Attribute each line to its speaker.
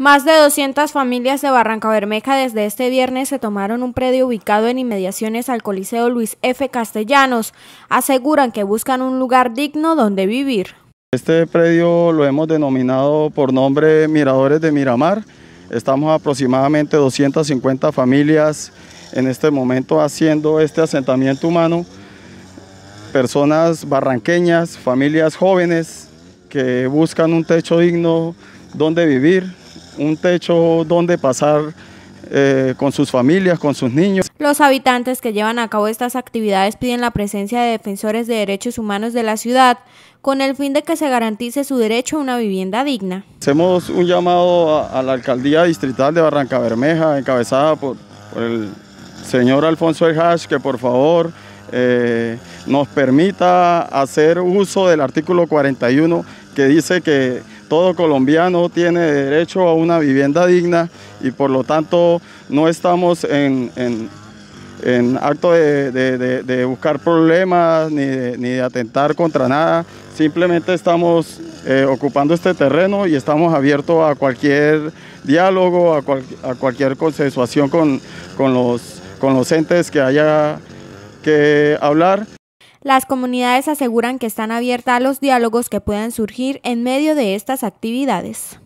Speaker 1: Más de 200 familias de Barranca Bermeja desde este viernes se tomaron un predio ubicado en inmediaciones al Coliseo Luis F. Castellanos. Aseguran que buscan un lugar digno donde vivir.
Speaker 2: Este predio lo hemos denominado por nombre Miradores de Miramar. Estamos aproximadamente 250 familias en este momento haciendo este asentamiento humano. Personas barranqueñas, familias jóvenes que buscan un techo digno donde vivir, un techo donde pasar eh, con sus familias, con sus niños.
Speaker 1: Los habitantes que llevan a cabo estas actividades piden la presencia de defensores de derechos humanos de la ciudad con el fin de que se garantice su derecho a una vivienda digna.
Speaker 2: Hacemos un llamado a, la alcaldía distrital de Barranca Bermeja, encabezada por, el señor Alfonso El que por favor eh, nos permita hacer uso del artículo 41 que dice que todo colombiano tiene derecho a una vivienda digna y por lo tanto no estamos en, acto de, buscar problemas ni de, atentar contra nada. Simplemente estamos eh, ocupando este terreno y estamos abiertos a cualquier diálogo, a, cualquier consensuación con, los, con los entes que haya que hablar.
Speaker 1: Las comunidades aseguran que están abiertas a los diálogos que puedan surgir en medio de estas actividades.